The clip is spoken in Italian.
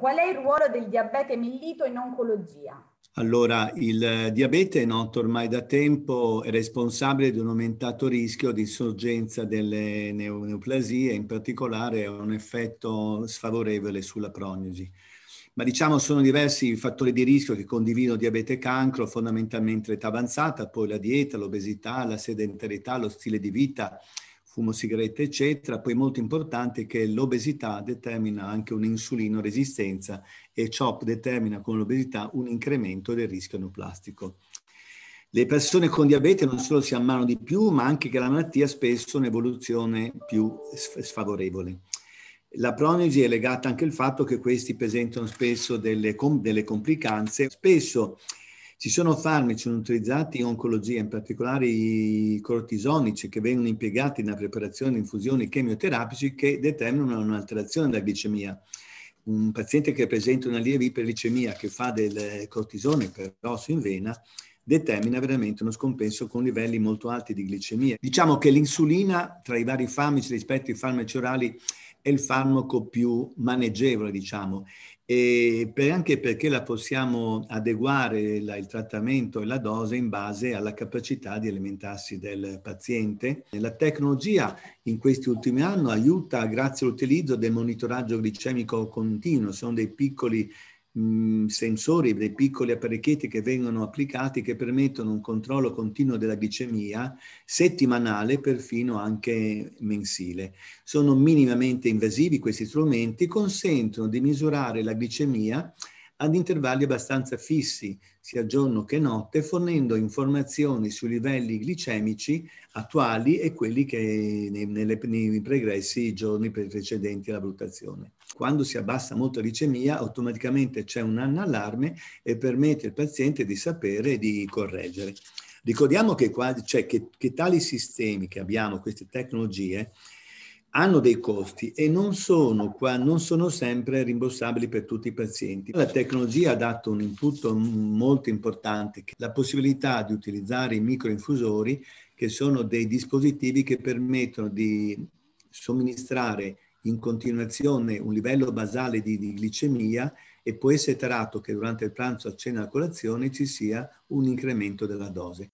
Qual è il ruolo del diabete mellito in oncologia? Allora, il eh, diabete è noto ormai da tempo, è responsabile di un aumentato rischio di insorgenza delle neoplasie, in particolare ha un effetto sfavorevole sulla prognosi. Ma diciamo sono diversi i fattori di rischio che condividono diabete e cancro, fondamentalmente l'età avanzata, poi la dieta, l'obesità, la sedentarietà, lo stile di vita, fumo sigarette, eccetera. Poi molto importante che l'obesità determina anche un'insulino resistenza e ciò determina con l'obesità un incremento del rischio neoplastico. Le persone con diabete non solo si ammalano di più, ma anche che la malattia ha spesso un'evoluzione più sfavorevole. La prognosi è legata anche al fatto che questi presentano spesso delle, com- delle complicanze, spesso ci sono farmaci utilizzati in oncologia, in particolare i cortisonici, che vengono impiegati nella preparazione di infusioni chemioterapici che determinano un'alterazione della glicemia. Un paziente che presenta una lieve iperglicemia che fa del cortisone per osso in vena determina veramente uno scompenso con livelli molto alti di glicemia. Diciamo che l'insulina tra i vari farmaci rispetto ai farmaci orali è il farmaco più maneggevole, diciamo, e per, anche perché la possiamo adeguare la, il trattamento e la dose in base alla capacità di alimentarsi del paziente. La tecnologia in questi ultimi anni aiuta grazie all'utilizzo del monitoraggio glicemico continuo, sono dei piccoli sensori, dei piccoli apparecchietti che vengono applicati che permettono un controllo continuo della glicemia settimanale, perfino anche mensile. Sono minimamente invasivi questi strumenti, consentono di misurare la glicemia ad intervalli abbastanza fissi, sia giorno che notte, fornendo informazioni sui livelli glicemici attuali e quelli che nei, nelle, nei pregressi giorni precedenti alla valutazione. Quando si abbassa molto la glicemia, automaticamente c'è un allarme e permette al paziente di sapere e di correggere. Ricordiamo che, qua, cioè, che, che tali sistemi che abbiamo, queste tecnologie, hanno dei costi e non sono, qua, non sono sempre rimborsabili per tutti i pazienti. La tecnologia ha dato un input molto importante, la possibilità di utilizzare i microinfusori, che sono dei dispositivi che permettono di somministrare in continuazione un livello basale di, di glicemia e può essere tarato che durante il pranzo, a cena e a colazione ci sia un incremento della dose.